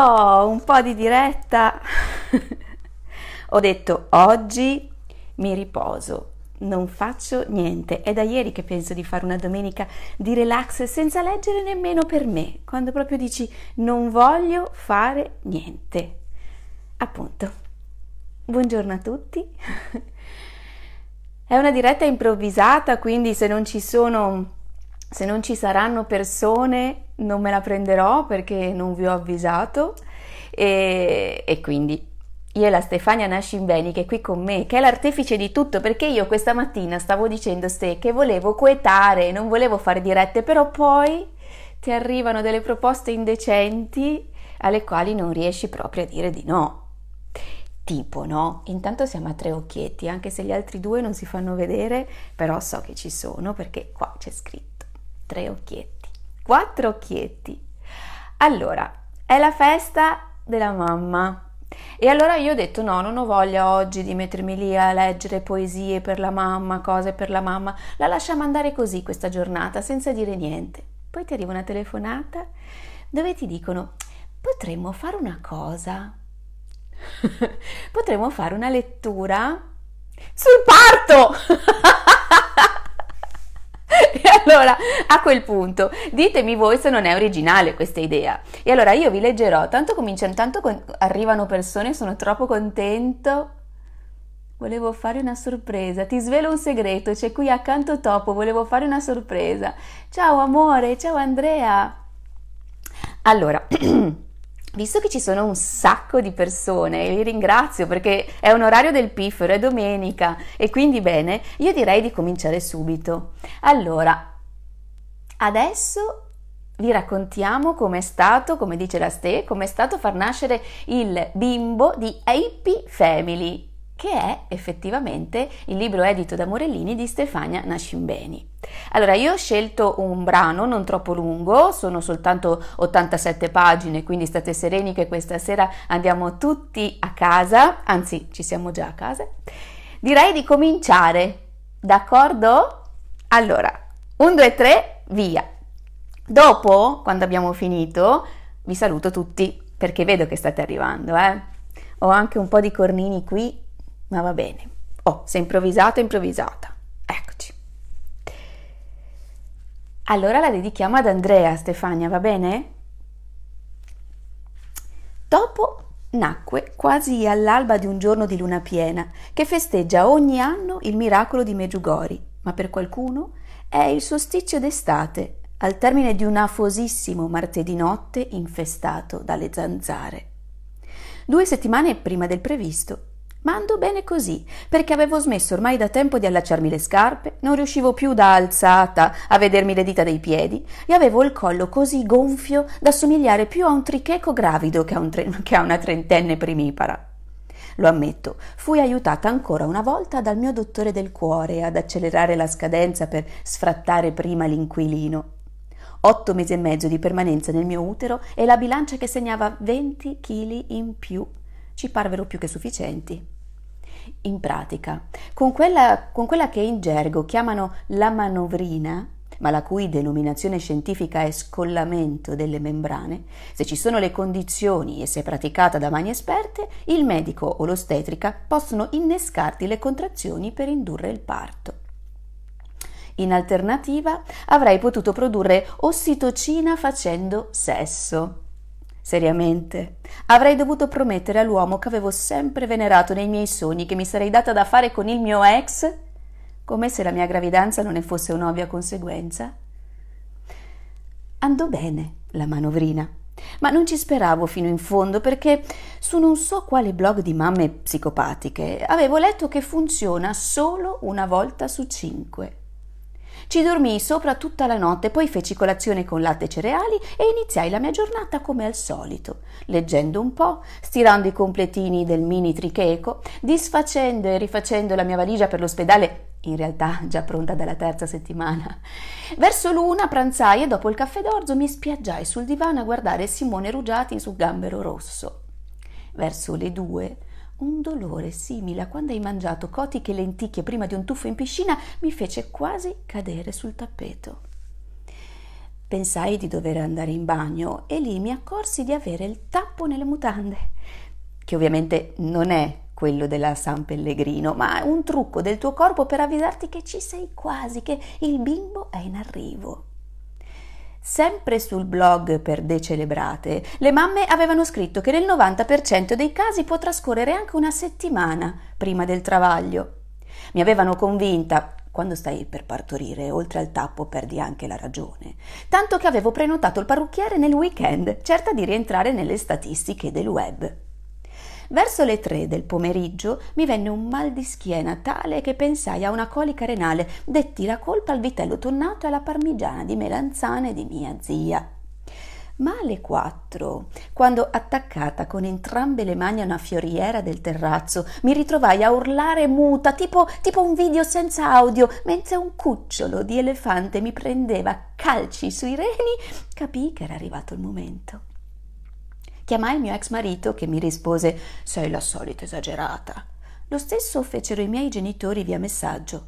Oh, un po' di diretta. Ho detto oggi mi riposo, non faccio niente. È da ieri che penso di fare una domenica di relax senza leggere nemmeno per me, quando proprio dici non voglio fare niente. Appunto. Buongiorno a tutti. È una diretta improvvisata, quindi se non ci sono se non ci saranno persone non me la prenderò perché non vi ho avvisato e, e quindi io e la Stefania Nascimbeni che è qui con me, che è l'artefice di tutto, perché io questa mattina stavo dicendo ste che volevo coetare, non volevo fare dirette, però poi ti arrivano delle proposte indecenti alle quali non riesci proprio a dire di no. Tipo, no? Intanto siamo a tre occhietti, anche se gli altri due non si fanno vedere, però so che ci sono perché qua c'è scritto tre occhietti quattro occhietti. Allora, è la festa della mamma. E allora io ho detto no, non ho voglia oggi di mettermi lì a leggere poesie per la mamma, cose per la mamma, la lasciamo andare così questa giornata senza dire niente. Poi ti arriva una telefonata dove ti dicono potremmo fare una cosa, potremmo fare una lettura sul parto. E allora a quel punto ditemi voi se non è originale questa idea. E allora io vi leggerò, tanto cominciano, tanto con... arrivano persone, sono troppo contento. Volevo fare una sorpresa, ti svelo un segreto, c'è qui accanto Topo, volevo fare una sorpresa. Ciao amore, ciao Andrea. Allora... visto che ci sono un sacco di persone e li ringrazio perché è un orario del piffero, è domenica e quindi bene, io direi di cominciare subito. Allora, adesso vi raccontiamo com'è stato, come dice la Ste, com'è stato far nascere il bimbo di AP Family che è effettivamente il libro edito da Morellini di Stefania Nascimbeni. Allora, io ho scelto un brano non troppo lungo, sono soltanto 87 pagine, quindi state sereni che questa sera andiamo tutti a casa, anzi ci siamo già a casa. Direi di cominciare, d'accordo? Allora, 1, 2, 3, via. Dopo, quando abbiamo finito, vi saluto tutti perché vedo che state arrivando, eh. Ho anche un po' di cornini qui ma va bene. Oh, se improvvisata, improvvisata. Eccoci. Allora la dedichiamo ad Andrea, Stefania, va bene? Dopo nacque quasi all'alba di un giorno di luna piena, che festeggia ogni anno il miracolo di Meggiugori, ma per qualcuno è il solstizio d'estate, al termine di un afosissimo martedì notte infestato dalle zanzare. Due settimane prima del previsto, ma andò bene così, perché avevo smesso ormai da tempo di allacciarmi le scarpe, non riuscivo più da alzata a vedermi le dita dei piedi e avevo il collo così gonfio da somigliare più a un tricheco gravido che a, un tre- che a una trentenne primipara. Lo ammetto, fui aiutata ancora una volta dal mio dottore del cuore ad accelerare la scadenza per sfrattare prima l'inquilino. Otto mesi e mezzo di permanenza nel mio utero e la bilancia che segnava 20 kg in più ci parvero più che sufficienti. In pratica, con quella, con quella che in gergo chiamano la manovrina, ma la cui denominazione scientifica è scollamento delle membrane, se ci sono le condizioni e se praticata da mani esperte, il medico o l'ostetrica possono innescarti le contrazioni per indurre il parto. In alternativa, avrei potuto produrre ossitocina facendo sesso. Seriamente, avrei dovuto promettere all'uomo che avevo sempre venerato nei miei sogni che mi sarei data da fare con il mio ex? Come se la mia gravidanza non ne fosse un'ovvia conseguenza? Andò bene la manovrina, ma non ci speravo fino in fondo perché su non so quale blog di mamme psicopatiche avevo letto che funziona solo una volta su cinque. Ci dormii sopra tutta la notte, poi feci colazione con latte e cereali e iniziai la mia giornata come al solito, leggendo un po', stirando i completini del mini tricheco, disfacendo e rifacendo la mia valigia per l'ospedale in realtà già pronta dalla terza settimana. Verso l'una pranzai e dopo il caffè d'orzo mi spiaggiai sul divano a guardare Simone Rugiati su Gambero Rosso. Verso le due un dolore simile a quando hai mangiato cotiche e lenticchie prima di un tuffo in piscina mi fece quasi cadere sul tappeto. Pensai di dover andare in bagno e lì mi accorsi di avere il tappo nelle mutande, che ovviamente non è quello della San Pellegrino, ma un trucco del tuo corpo per avvisarti che ci sei quasi, che il bimbo è in arrivo. Sempre sul blog per decelebrate, le mamme avevano scritto che nel 90% dei casi può trascorrere anche una settimana prima del travaglio. Mi avevano convinta, quando stai per partorire, oltre al tappo perdi anche la ragione, tanto che avevo prenotato il parrucchiere nel weekend, certa di rientrare nelle statistiche del web. Verso le tre del pomeriggio mi venne un mal di schiena tale che pensai a una colica renale, detti la colpa al vitello tonnato e alla parmigiana di melanzane di mia zia. Ma alle quattro, quando attaccata con entrambe le mani a una fioriera del terrazzo, mi ritrovai a urlare muta, tipo, tipo un video senza audio, mentre un cucciolo di elefante mi prendeva calci sui reni, capii che era arrivato il momento. Chiamai il mio ex marito che mi rispose Sei la solita esagerata. Lo stesso fecero i miei genitori via messaggio.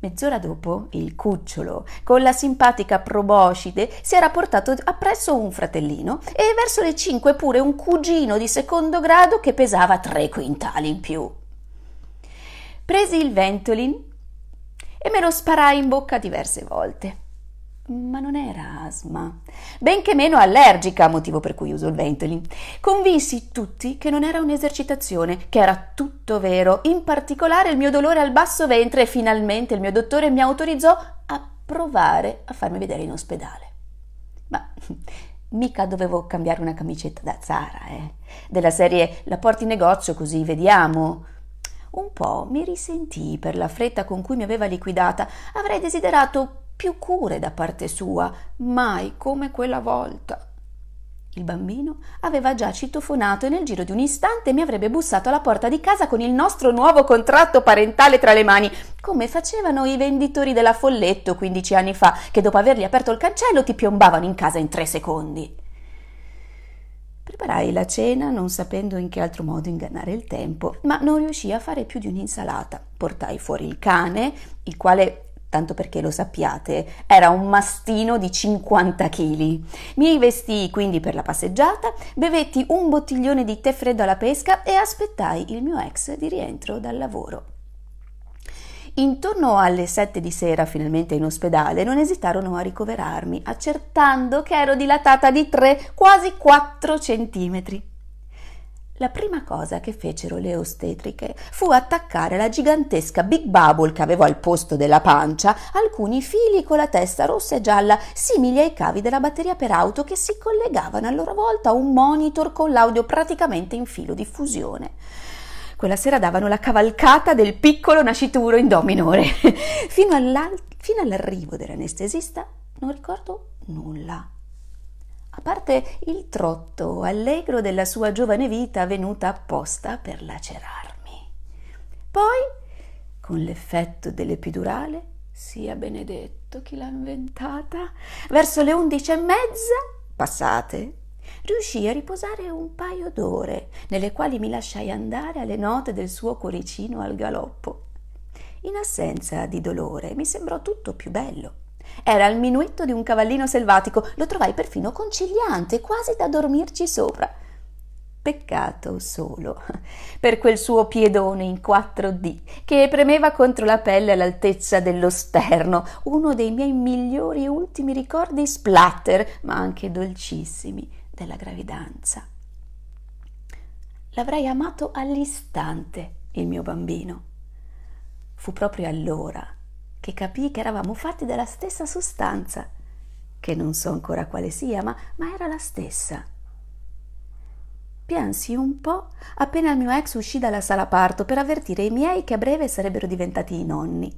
Mezz'ora dopo il cucciolo, con la simpatica proboscide, si era portato appresso un fratellino e verso le cinque pure un cugino di secondo grado che pesava tre quintali in più. Presi il ventolin e me lo sparai in bocca diverse volte ma non era asma, benché meno allergica, motivo per cui uso il Ventolin. Convinsi tutti che non era un'esercitazione, che era tutto vero, in particolare il mio dolore al basso ventre e finalmente il mio dottore mi autorizzò a provare a farmi vedere in ospedale. Ma mica dovevo cambiare una camicetta da Zara, eh? Della serie la porti in negozio così vediamo. Un po' mi risentì per la fretta con cui mi aveva liquidata. Avrei desiderato più cure da parte sua, mai come quella volta. Il bambino aveva già citofonato e nel giro di un istante mi avrebbe bussato alla porta di casa con il nostro nuovo contratto parentale tra le mani, come facevano i venditori della Folletto 15 anni fa, che dopo avergli aperto il cancello ti piombavano in casa in tre secondi. Preparai la cena non sapendo in che altro modo ingannare il tempo, ma non riuscii a fare più di un'insalata. Portai fuori il cane, il quale tanto perché lo sappiate, era un mastino di 50 kg. Mi vestii quindi per la passeggiata, bevetti un bottiglione di tè freddo alla pesca e aspettai il mio ex di rientro dal lavoro. Intorno alle 7 di sera, finalmente in ospedale, non esitarono a ricoverarmi, accertando che ero dilatata di 3, quasi 4 centimetri. La prima cosa che fecero le ostetriche fu attaccare alla gigantesca Big Bubble che avevo al posto della pancia alcuni fili con la testa rossa e gialla, simili ai cavi della batteria per auto che si collegavano a loro volta a un monitor con l'audio praticamente in filo di fusione. Quella sera davano la cavalcata del piccolo nascituro in do minore. fino, fino all'arrivo dell'anestesista non ricordo nulla a parte il trotto allegro della sua giovane vita venuta apposta per lacerarmi. Poi, con l'effetto dell'epidurale, sia benedetto chi l'ha inventata, verso le undici e mezza passate riuscii a riposare un paio d'ore, nelle quali mi lasciai andare alle note del suo cuoricino al galoppo. In assenza di dolore mi sembrò tutto più bello era il minuetto di un cavallino selvatico, lo trovai perfino conciliante, quasi da dormirci sopra. Peccato solo per quel suo piedone in 4D che premeva contro la pelle all'altezza dello sterno, uno dei miei migliori e ultimi ricordi splatter, ma anche dolcissimi, della gravidanza. L'avrei amato all'istante il mio bambino. Fu proprio allora che che capì che eravamo fatti della stessa sostanza, che non so ancora quale sia, ma, ma era la stessa. Piansi un po' appena il mio ex uscì dalla sala parto per avvertire i miei che a breve sarebbero diventati i nonni.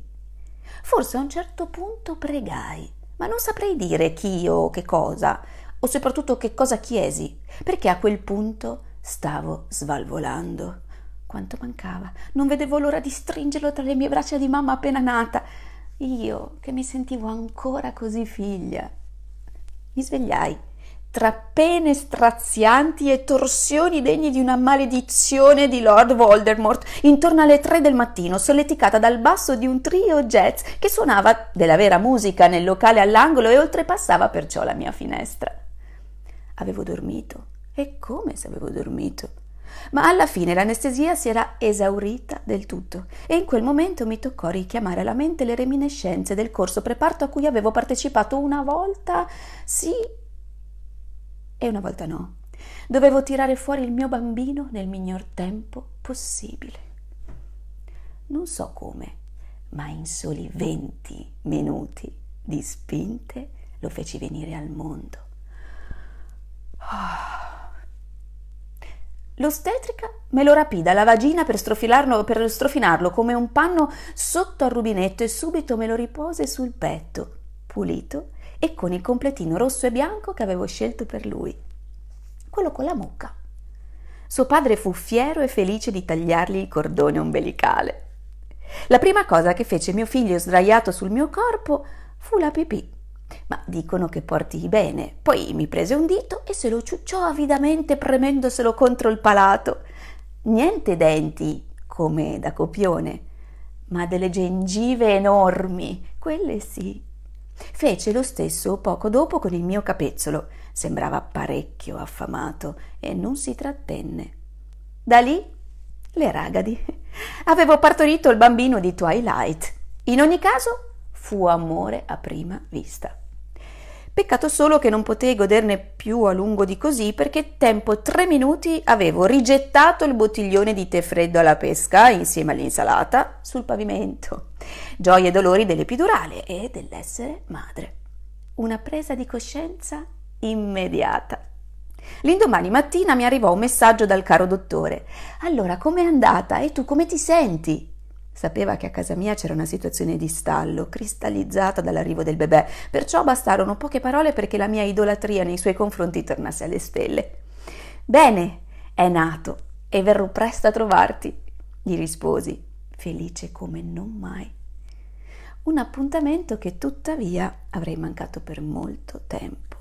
Forse a un certo punto pregai, ma non saprei dire chi o che cosa, o soprattutto che cosa chiesi, perché a quel punto stavo svalvolando. Quanto mancava, non vedevo l'ora di stringerlo tra le mie braccia di mamma appena nata io, che mi sentivo ancora così figlia, mi svegliai tra pene strazianti e torsioni degne di una maledizione di Lord Voldemort, intorno alle tre del mattino, solleticata dal basso di un trio jazz che suonava della vera musica nel locale all'angolo e oltrepassava perciò la mia finestra. Avevo dormito, e come se avevo dormito ma alla fine l'anestesia si era esaurita del tutto e in quel momento mi toccò richiamare alla mente le reminiscenze del corso preparto a cui avevo partecipato una volta sì e una volta no. Dovevo tirare fuori il mio bambino nel miglior tempo possibile. Non so come, ma in soli 20 minuti di spinte lo feci venire al mondo. Oh. L'ostetrica me lo rapì dalla vagina per, per strofinarlo come un panno sotto al rubinetto e subito me lo ripose sul petto, pulito e con il completino rosso e bianco che avevo scelto per lui, quello con la mucca. Suo padre fu fiero e felice di tagliargli il cordone ombelicale. La prima cosa che fece mio figlio sdraiato sul mio corpo fu la pipì ma dicono che porti bene. Poi mi prese un dito e se lo ciucciò avidamente premendoselo contro il palato. Niente denti, come da copione, ma delle gengive enormi, quelle sì. Fece lo stesso poco dopo con il mio capezzolo. Sembrava parecchio affamato e non si trattenne. Da lì le ragadi. Avevo partorito il bambino di Twilight. In ogni caso fu amore a prima vista. Peccato solo che non potei goderne più a lungo di così perché tempo tre minuti avevo rigettato il bottiglione di tè freddo alla pesca insieme all'insalata sul pavimento. Gioie e dolori dell'epidurale e dell'essere madre. Una presa di coscienza immediata. L'indomani mattina mi arrivò un messaggio dal caro dottore. Allora, com'è andata e tu come ti senti? Sapeva che a casa mia c'era una situazione di stallo, cristallizzata dall'arrivo del bebè, perciò bastarono poche parole perché la mia idolatria nei suoi confronti tornasse alle stelle. Bene, è nato e verrò presto a trovarti, gli risposi, felice come non mai. Un appuntamento che tuttavia avrei mancato per molto tempo.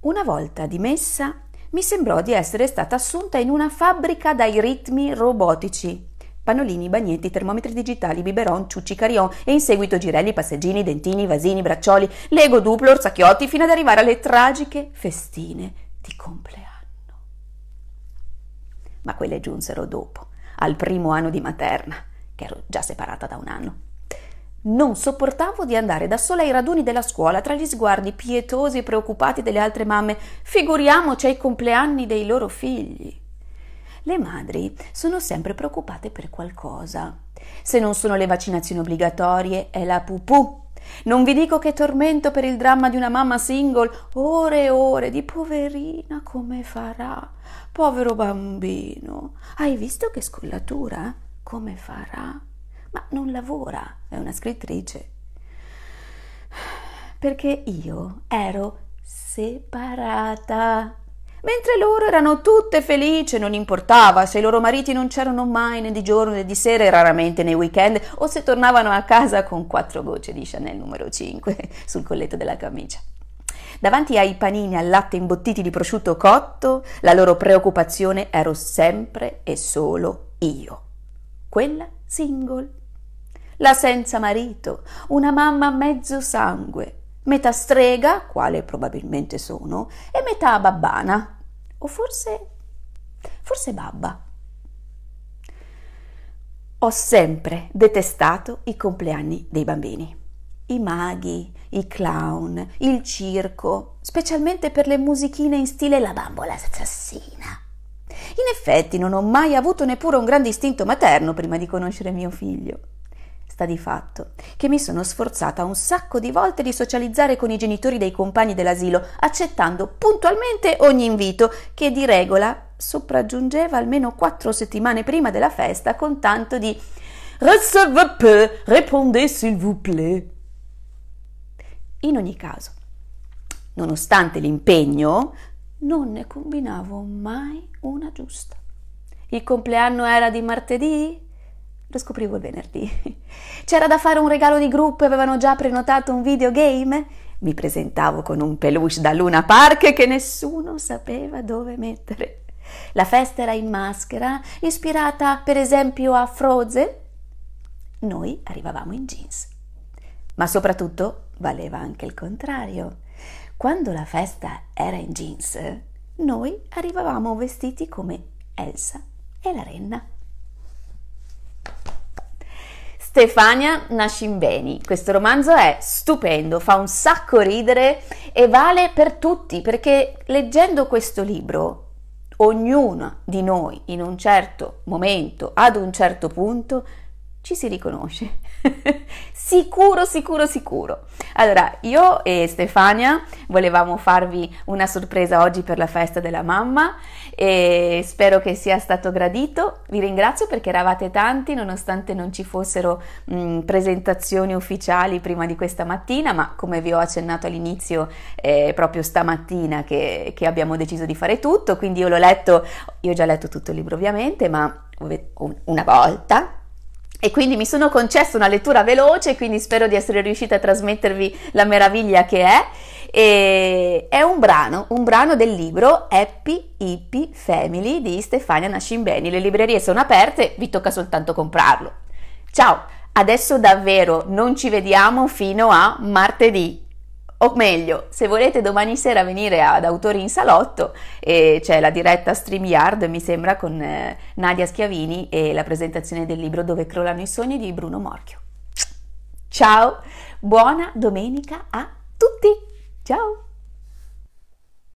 Una volta dimessa, mi sembrò di essere stata assunta in una fabbrica dai ritmi robotici Pannolini, bagnetti, termometri digitali, biberon, ciucci, carion e in seguito girelli, passeggini, dentini, vasini, braccioli, lego, duplo, orsacchiotti, fino ad arrivare alle tragiche festine di compleanno. Ma quelle giunsero dopo, al primo anno di materna, che ero già separata da un anno. Non sopportavo di andare da sola ai raduni della scuola tra gli sguardi pietosi e preoccupati delle altre mamme, figuriamoci ai compleanni dei loro figli le madri sono sempre preoccupate per qualcosa. Se non sono le vaccinazioni obbligatorie, è la pupù. Non vi dico che tormento per il dramma di una mamma single, ore e ore di poverina come farà? Povero bambino, hai visto che scollatura? Come farà? Ma non lavora, è una scrittrice. Perché io ero separata. Mentre loro erano tutte felici, non importava se i loro mariti non c'erano mai né di giorno né di sera raramente nei weekend o se tornavano a casa con quattro gocce di Chanel numero 5 sul colletto della camicia. Davanti ai panini al latte imbottiti di prosciutto cotto, la loro preoccupazione ero sempre e solo io, quella single, la senza marito, una mamma mezzo sangue, metà strega, quale probabilmente sono, e metà babbana, o forse, forse babba. Ho sempre detestato i compleanni dei bambini. I maghi, i clown, il circo, specialmente per le musichine in stile La bambola assassina. In effetti non ho mai avuto neppure un grande istinto materno prima di conoscere mio figlio. Sta di fatto che mi sono sforzata un sacco di volte di socializzare con i genitori dei compagni dell'asilo, accettando puntualmente ogni invito che di regola sopraggiungeva almeno quattro settimane prima della festa con tanto di Recevez peu, répondez s'il vous plaît. In ogni caso, nonostante l'impegno, non ne combinavo mai una giusta. Il compleanno era di martedì? Lo scoprivo il venerdì. C'era da fare un regalo di gruppo e avevano già prenotato un videogame? Mi presentavo con un peluche da Luna Park che nessuno sapeva dove mettere. La festa era in maschera, ispirata per esempio a Frozen. Noi arrivavamo in jeans. Ma soprattutto valeva anche il contrario. Quando la festa era in jeans, noi arrivavamo vestiti come Elsa e la renna. Stefania Nascimbeni. Questo romanzo è stupendo, fa un sacco ridere e vale per tutti perché leggendo questo libro ognuno di noi in un certo momento, ad un certo punto, ci si riconosce. sicuro, sicuro, sicuro. Allora, io e Stefania volevamo farvi una sorpresa oggi per la festa della mamma e spero che sia stato gradito. Vi ringrazio perché eravate tanti nonostante non ci fossero mh, mm, presentazioni ufficiali prima di questa mattina, ma come vi ho accennato all'inizio è proprio stamattina che, che abbiamo deciso di fare tutto, quindi io l'ho letto, io ho già letto tutto il libro ovviamente, ma una volta e quindi mi sono concessa una lettura veloce, quindi spero di essere riuscita a trasmettervi la meraviglia che è. E è un brano, un brano del libro Happy Hippie Family di Stefania Nascimbeni. Le librerie sono aperte, vi tocca soltanto comprarlo. Ciao, adesso davvero non ci vediamo fino a martedì o meglio, se volete domani sera venire ad Autori in Salotto, eh, c'è la diretta StreamYard, mi sembra, con eh, Nadia Schiavini e la presentazione del libro Dove crollano i sogni di Bruno Morchio. Ciao, buona domenica a tutti! Ciao!